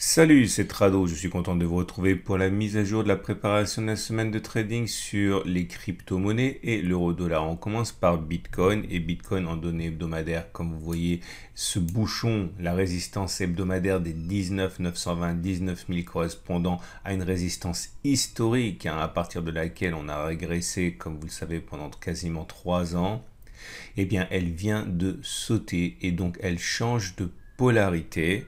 Salut, c'est Trado. Je suis content de vous retrouver pour la mise à jour de la préparation de la semaine de trading sur les crypto-monnaies et l'euro-dollar. On commence par Bitcoin et Bitcoin en données hebdomadaires. Comme vous voyez, ce bouchon, la résistance hebdomadaire des 19 920, 19 000 correspondant à une résistance historique hein, à partir de laquelle on a régressé, comme vous le savez, pendant quasiment 3 ans. Eh bien, elle vient de sauter et donc elle change de polarité.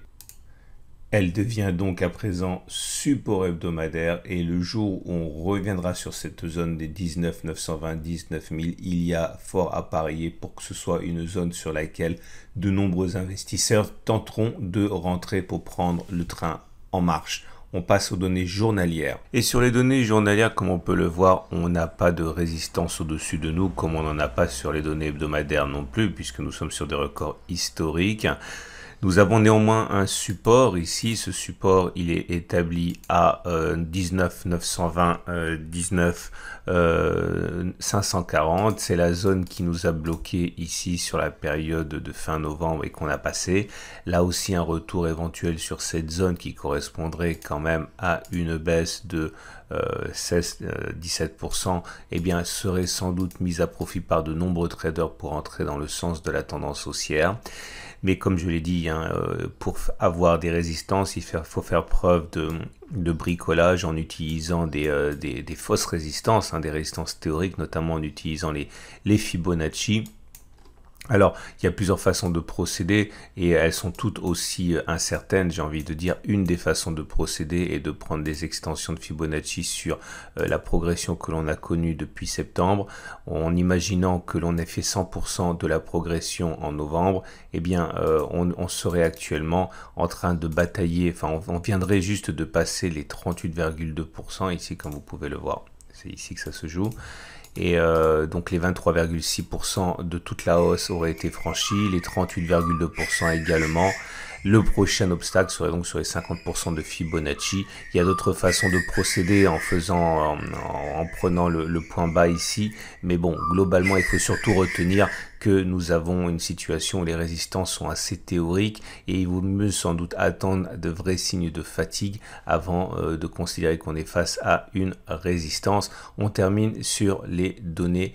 Elle devient donc à présent support hebdomadaire et le jour où on reviendra sur cette zone des 19 920 9000, il y a fort à parier pour que ce soit une zone sur laquelle de nombreux investisseurs tenteront de rentrer pour prendre le train en marche on passe aux données journalières. Et sur les données journalières, comme on peut le voir, on n'a pas de résistance au-dessus de nous, comme on n'en a pas sur les données hebdomadaires non plus, puisque nous sommes sur des records historiques. Nous avons néanmoins un support ici. Ce support, il est établi à 19920 19 540. C'est la zone qui nous a bloqué ici sur la période de fin novembre et qu'on a passé. Là aussi, un retour éventuel sur cette zone qui correspondrait quand même à une baisse de 16, 17%, et bien, serait sans doute mise à profit par de nombreux traders pour entrer dans le sens de la tendance haussière. Mais comme je l'ai dit, hein, euh, pour avoir des résistances, il faut faire preuve de, bricolage en utilisant des, euh, fausses résistances, hein, des résistances théoriques, notamment en utilisant les Fibonacci alors, il y a plusieurs façons de procéder et elles sont toutes aussi euh, incertaines, j'ai envie de dire. Une des façons de procéder est de prendre des extensions de Fibonacci sur euh, la progression que l'on a connue depuis septembre, en imaginant que l'on ait fait 100% de la progression en novembre, eh bien, euh, on, serait actuellement en train de batailler, enfin, on, on viendrait juste de passer les 38,2% ici, comme vous pouvez le voir. C'est ici que ça se joue. Et euh, donc les 23,6% de toute la hausse auraient été franchis, les 38,2% également. Le prochain obstacle serait donc sur les 50% de Fibonacci. Il y a d'autres façons de procéder en faisant, en, prenant le, point bas ici, mais bon, globalement, il faut surtout retenir que nous avons une situation où les résistances sont assez théoriques et il vaut mieux sans doute attendre de vrais signes de fatigue avant euh, de considérer qu'on est face à une résistance. On termine sur les données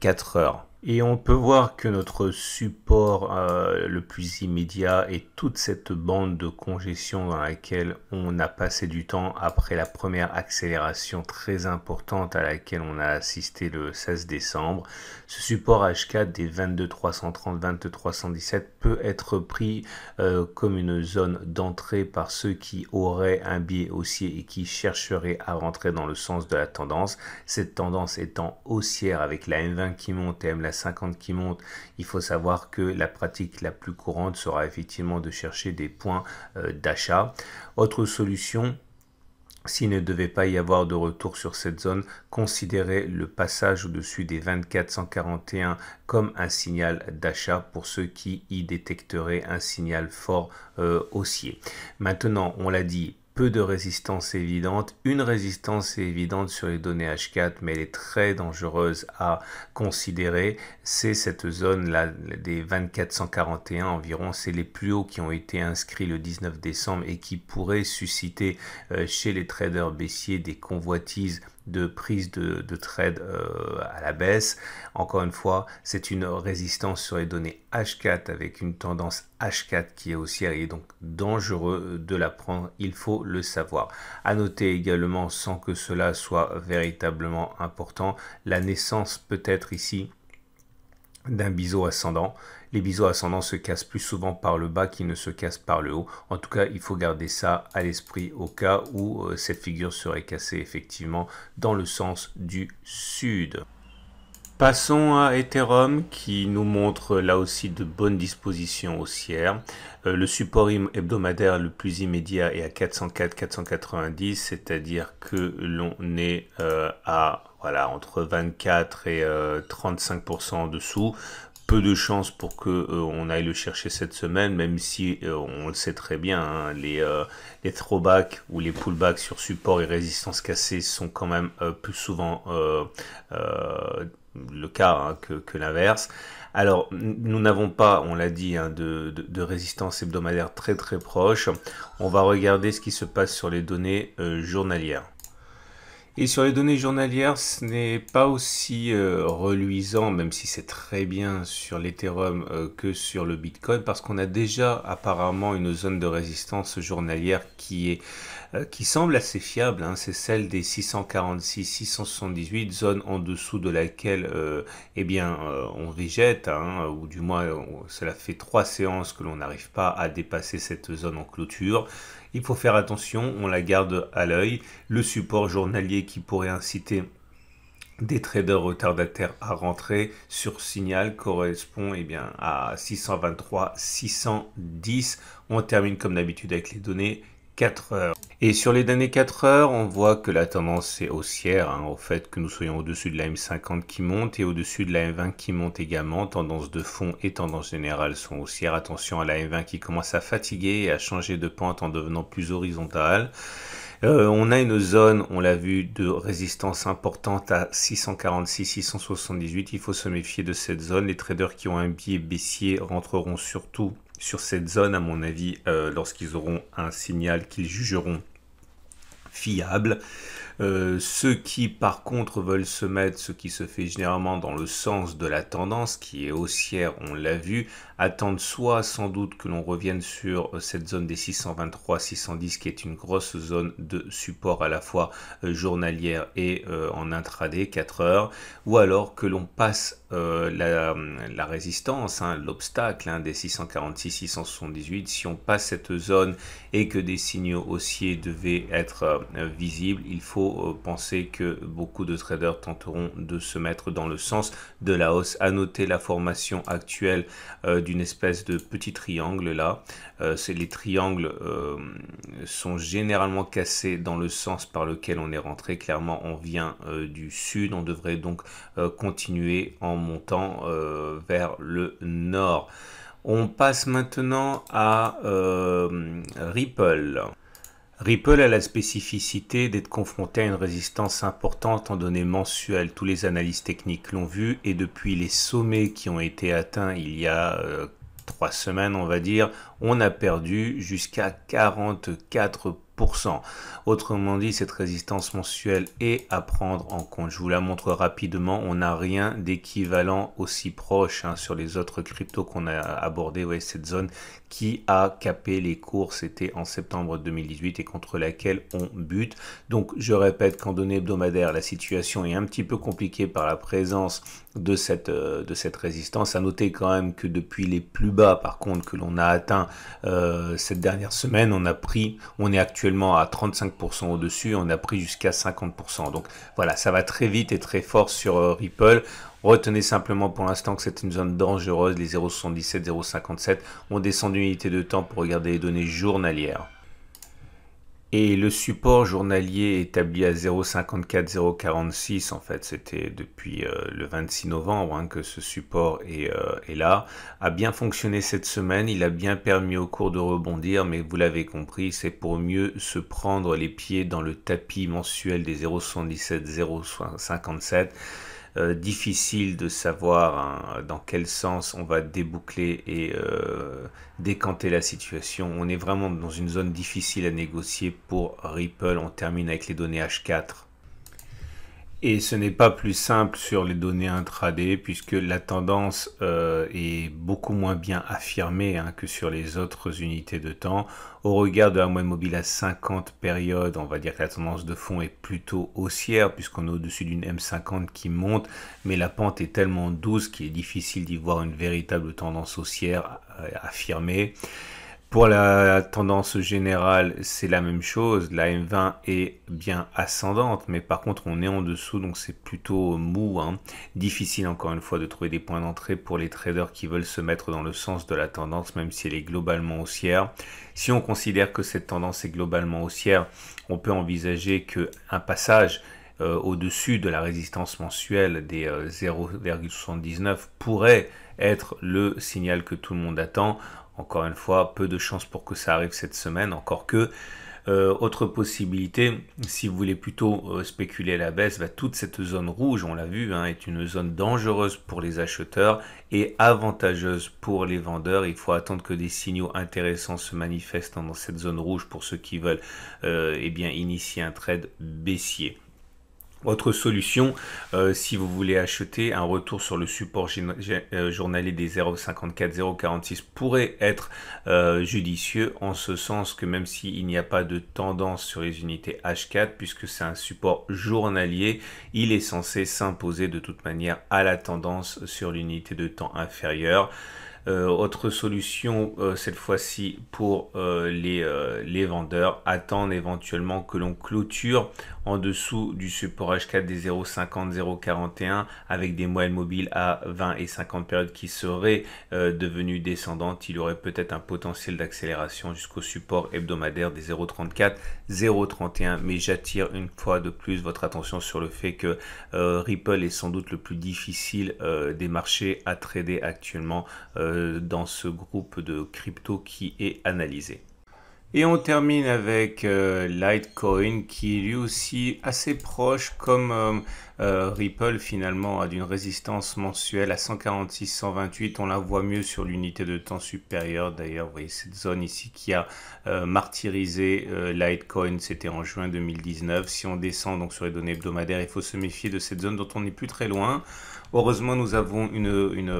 4 euh, heures. Et on peut voir que notre support euh, le plus immédiat est toute cette bande de congestion dans laquelle on a passé du temps après la première accélération très importante à laquelle on a assisté le 16 décembre. Ce support H4 des 22 22330, 22317 peut être pris euh, comme une zone d'entrée par ceux qui auraient un biais haussier et qui chercheraient à rentrer dans le sens de la tendance. Cette tendance étant haussière avec la M20 qui monte et M la 50 qui monte, il faut savoir que la pratique la plus courante sera effectivement de chercher des points euh, d'achat. Autre solution, s'il ne devait pas y avoir de retour sur cette zone, considérez le passage au-dessus des 2441 comme un signal d'achat pour ceux qui y détecteraient un signal fort euh, haussier. Maintenant, on l'a dit, peu de résistance évidente, une résistance évidente sur les données H4, mais elle est très dangereuse à considérer, c'est cette zone-là des 2441 environ, c'est les plus hauts qui ont été inscrits le 19 décembre et qui pourraient susciter euh, chez les traders baissiers des convoitises de prise de, de trade euh, à la baisse. Encore une fois, c'est une résistance sur les données H4 avec une tendance H4 qui est aussi Il donc dangereux de la prendre, il faut le savoir. À noter également, sans que cela soit véritablement important, la naissance peut-être ici d'un biseau ascendant. Les biseaux ascendants se cassent plus souvent par le bas qu'ils ne se cassent par le haut. En tout cas, il faut garder ça à l'esprit au cas où euh, cette figure serait cassée effectivement dans le sens du sud. Passons à Ethereum qui nous montre là aussi de bonnes dispositions haussières. Euh, le support hebdomadaire le plus immédiat est à 404-490, c'est-à-dire que l'on est euh, à voilà, entre 24 et 35% euh, en dessous. Peu de chances pour que euh, on aille le chercher cette semaine, même si euh, on le sait très bien, hein, les, les throwbacks ou les pullbacks sur support et résistance cassée sont quand même plus souvent le cas hein, que, l'inverse. Alors, nous n'avons pas, on l'a dit, hein, de, résistance hebdomadaire très très proche. On va regarder ce qui se passe sur les données journalières. Et sur les données journalières, ce n'est pas aussi euh, reluisant, même si c'est très bien sur l'Ethereum euh, que sur le Bitcoin, parce qu'on a déjà apparemment une zone de résistance journalière qui est euh, qui semble assez fiable, hein. c'est celle des 646-678 zone en dessous de laquelle euh, eh bien, euh, on rejette, hein, ou du moins cela fait trois séances que l'on n'arrive pas à dépasser cette zone en clôture. Il faut faire attention, on la garde à l'œil. Le support journalier qui pourrait inciter des traders retardataires à rentrer sur signal correspond eh bien, à 623 610. On termine comme d'habitude avec les données 4 heures. Et sur les dernières 4 heures, on voit que la tendance est haussière, hein, au fait que nous soyons au-dessus de la M50 qui monte et au-dessus de la M20 qui monte également. Tendance de fond et tendance générale sont haussières. Attention à la M20 qui commence à fatiguer et à changer de pente en devenant plus horizontale. Euh, on a une zone, on l'a vu, de résistance importante à 646-678. Il faut se méfier de cette zone. Les traders qui ont un biais baissier rentreront surtout sur cette zone, à mon avis, euh, lorsqu'ils auront un signal qu'ils jugeront fiable. Euh, ceux qui par contre veulent se mettre, ce qui se fait généralement dans le sens de la tendance qui est haussière, on l'a vu, attendre soit sans doute que l'on revienne sur euh, cette zone des 623-610 qui est une grosse zone de support à la fois euh, journalière et euh, en intraday 4 heures, ou alors que l'on passe la, résistance, hein, l'obstacle hein, des 646-678, si on passe cette zone et que des signaux haussiers devaient être visibles, il faut penser que beaucoup de traders tenteront de se mettre dans le sens de la hausse. À noter la formation actuelle du espèce de petit triangle là. Euh, c'est les triangles euh, sont généralement cassés dans le sens par lequel on est rentré. Clairement, on vient euh, du sud. On devrait donc continuer en montant vers le nord. On passe maintenant à Ripple. Ripple a la spécificité d'être confronté à une résistance importante en données mensuelles. Tous les analyses techniques l'ont vu et depuis les sommets qui ont été atteints il y a euh, trois semaines, on va dire, on a perdu jusqu'à 44 Autrement dit, cette résistance mensuelle est à prendre en compte. Je vous la montre rapidement. On n'a rien d'équivalent aussi proche hein, sur les autres cryptos qu'on a abordé. Oui, cette zone qui a capé les cours, c'était en septembre 2018 et contre laquelle on bute. Donc, je répète qu'en données hebdomadaires, la situation est un petit peu compliquée par la présence de cette, euh, de cette résistance. À noter quand même que depuis les plus bas, par contre, que l'on a atteint euh, cette dernière semaine, on a pris, on est actuellement à 35% au-dessus, on a pris jusqu'à 50%. Donc voilà, ça va très vite et très fort sur euh, Ripple. Retenez simplement pour l'instant que c'est une zone dangereuse, les 0,77, 0,57. On descend d'une unité de temps pour regarder les données journalières. Et le support journalier établi à 0,54-0,46, en fait, c'était depuis euh, le 26 novembre hein, que ce support est, euh, est, là, a bien fonctionné cette semaine, il a bien permis au cours de rebondir, mais vous l'avez compris, c'est pour mieux se prendre les pieds dans le tapis mensuel des 0,77-0,57 euh, difficile de savoir hein, dans quel sens on va déboucler et euh, décanter la situation. On est vraiment dans une zone difficile à négocier pour Ripple. On termine avec les données H4 et ce n'est pas plus simple sur les données intraday puisque la tendance euh, est beaucoup moins bien affirmée hein, que sur les autres unités de temps. Au regard de la moyenne mobile à 50 périodes, on va dire que la tendance de fond est plutôt haussière puisqu'on est au-dessus d'une M50 qui monte, mais la pente est tellement douce qu'il est difficile d'y voir une véritable tendance haussière euh, affirmée. Pour la tendance générale, c'est la même chose. La M20 est bien ascendante, mais par contre, on est en dessous, donc c'est plutôt mou. Hein. Difficile, encore une fois, de trouver des points d'entrée pour les traders qui veulent se mettre dans le sens de la tendance, même si elle est globalement haussière. Si on considère que cette tendance est globalement haussière, on peut envisager qu'un passage euh, au-dessus de la résistance mensuelle des 0,79 euh, pourrait être le signal que tout le monde attend. Encore une fois, peu de chances pour que ça arrive cette semaine, encore que. Euh, autre possibilité, si vous voulez plutôt euh, spéculer la baisse, bah, toute cette zone rouge, on l'a vu, hein, est une zone dangereuse pour les acheteurs et avantageuse pour les vendeurs. Il faut attendre que des signaux intéressants se manifestent dans cette zone rouge pour ceux qui veulent euh, eh bien, initier un trade baissier. Autre solution, euh, si vous voulez acheter, un retour sur le support euh, journalier des 0,54-0,46 pourrait être euh, judicieux en ce sens que même s'il n'y a pas de tendance sur les unités H4, puisque c'est un support journalier, il est censé s'imposer de toute manière à la tendance sur l'unité de temps inférieure. Euh, autre solution, euh, cette fois-ci, pour euh, les, les vendeurs, attendre éventuellement que l'on clôture en dessous du support H4 des 0,50, 0,41 avec des moyennes mobiles à 20 et 50 périodes qui seraient devenues descendantes. Il y aurait peut-être un potentiel d'accélération jusqu'au support hebdomadaire des 0,34, 0,31. Mais j'attire une fois de plus votre attention sur le fait que Ripple est sans doute le plus difficile des marchés à trader actuellement euh, dans ce groupe de crypto qui est analysé. Et on termine avec euh, Litecoin qui est lui aussi assez proche comme euh, Ripple finalement a d'une résistance mensuelle à 146-128. On la voit mieux sur l'unité de temps supérieure d'ailleurs. Vous voyez cette zone ici qui a martyrisé Litecoin. C'était en juin 2019. Si on descend donc sur les données hebdomadaires, il faut se méfier de cette zone dont on n'est plus très loin. Heureusement, nous avons une,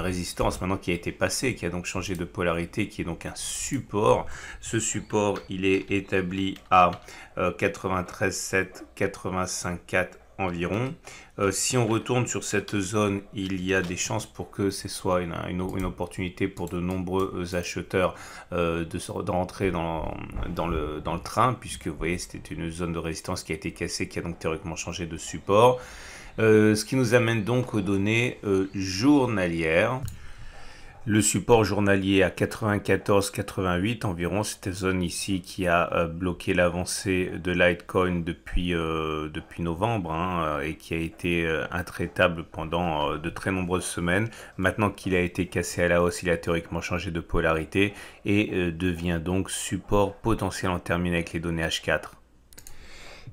résistance maintenant qui a été passée, qui a donc changé de polarité, qui est donc un support. Ce support, il est établi à 93,7, euh, 85,4 environ. Euh, si on retourne sur cette zone, il y a des chances pour que ce soit une, opportunité pour de nombreux acheteurs euh, de, rentrer dans le train, puisque vous voyez, c'était une zone de résistance qui a été cassée, qui a donc théoriquement changé de support. Euh, ce qui nous amène donc aux données euh, journalières. Le support journalier à 94-88 environ, cette zone ici qui a euh, bloqué l'avancée de Litecoin depuis, depuis novembre hein, et qui a été intraitable pendant de très nombreuses semaines. Maintenant qu'il a été cassé à la hausse, il a théoriquement changé de polarité et devient donc support potentiel en terminant avec les données H4.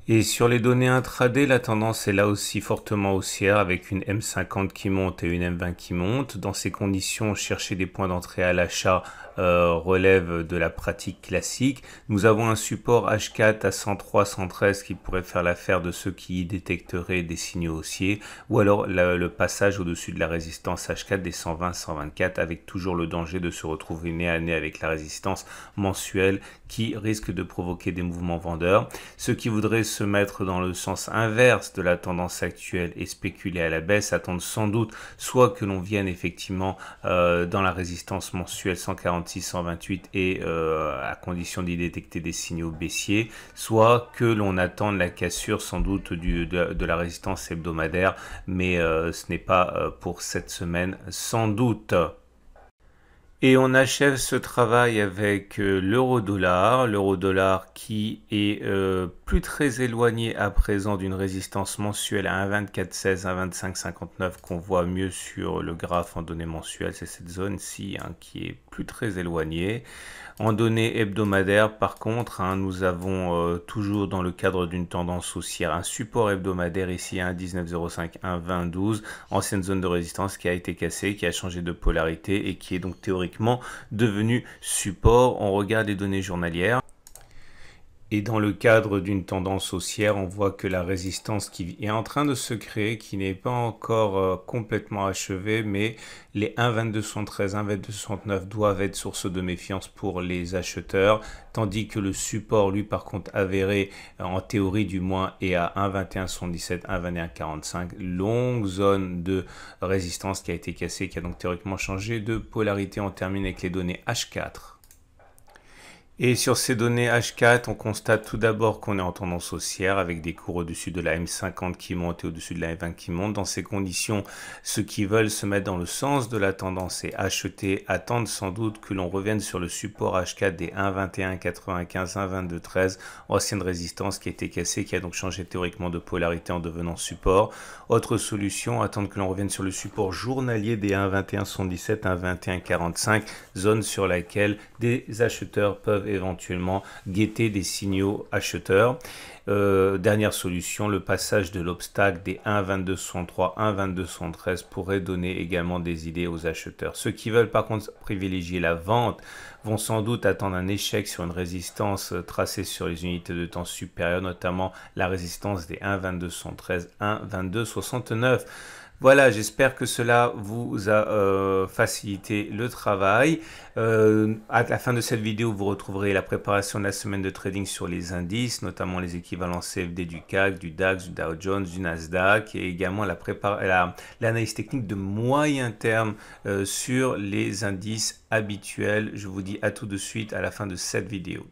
Et sur les données intraday, la tendance est là aussi fortement haussière avec une M50 qui monte et une M20 qui monte. Dans ces conditions, chercher des points d'entrée à l'achat euh, relève de la pratique classique. Nous avons un support H4 à 103, 113 qui pourrait faire l'affaire de ceux qui détecteraient des signaux haussiers ou alors le passage au-dessus de la résistance H4 des 120, 124 avec toujours le danger de se retrouver nez à nez avec la résistance mensuelle qui risque de provoquer des mouvements vendeurs. Ceux qui voudraient se mettre dans le sens inverse de la tendance actuelle et spéculer à la baisse attendre sans doute soit que l'on vienne effectivement euh, dans la résistance mensuelle 146-128 et euh, à condition d'y détecter des signaux baissiers, soit que l'on attende la cassure sans doute de, la résistance hebdomadaire, mais euh, ce n'est pas pour cette semaine sans doute. Et on achève ce travail avec euh, l'euro-dollar, l'euro-dollar qui est euh, plus très éloigné à présent d'une résistance mensuelle à 1,2416, 1,2559 qu'on voit mieux sur le graphe en données mensuelles, c'est cette zone-ci hein, qui est plus très éloignée. En données hebdomadaires, par contre, hein, nous avons euh, toujours dans le cadre d'une tendance haussière un support hebdomadaire ici à 1,905, 1,2012, ancienne zone de résistance qui a été cassée, qui a changé de polarité et qui est donc théoriquement devenu support. On regarde les données journalières. Et dans le cadre d'une tendance haussière, on voit que la résistance qui est en train de se créer, qui n'est pas encore euh, complètement achevée, mais les 1,2213, 1,2269 doivent être source de méfiance pour les acheteurs, tandis que le support, lui, par contre, avéré, euh, en théorie du moins, est à 1,2177, 1,2145, longue zone de résistance qui a été cassée, qui a donc théoriquement changé de polarité. On termine avec les données H4. Et sur ces données H4, on constate tout d'abord qu'on est en tendance haussière avec des cours au-dessus de la M50 qui monte et au-dessus de la M20 qui monte. Dans ces conditions, ceux qui veulent se mettre dans le sens de la tendance et acheter attendent sans doute que l'on revienne sur le support H4 des 1,21,95, 1,22,13, ancienne résistance qui a été cassée, qui a donc changé théoriquement de polarité en devenant support. Autre solution, attendre que l'on revienne sur le support journalier des 1,21,77, 1,21,45, zone sur laquelle des acheteurs peuvent éventuellement guetter des signaux acheteurs. Euh, dernière solution, le passage de l'obstacle des 1,2203, 1,2213 pourrait donner également des idées aux acheteurs. Ceux qui veulent par contre privilégier la vente vont sans doute attendre un échec sur une résistance tracée sur les unités de temps supérieures, notamment la résistance des 1,2213, 1,2269. Voilà, j'espère que cela vous a euh, facilité le travail. Euh, à la fin de cette vidéo, vous retrouverez la préparation de la semaine de trading sur les indices, notamment les équivalents CFD du CAC, du DAX, du Dow Jones, du Nasdaq et également l'analyse technique de moyen terme euh, sur les indices habituels. Je vous dis à tout de suite à la fin de cette vidéo.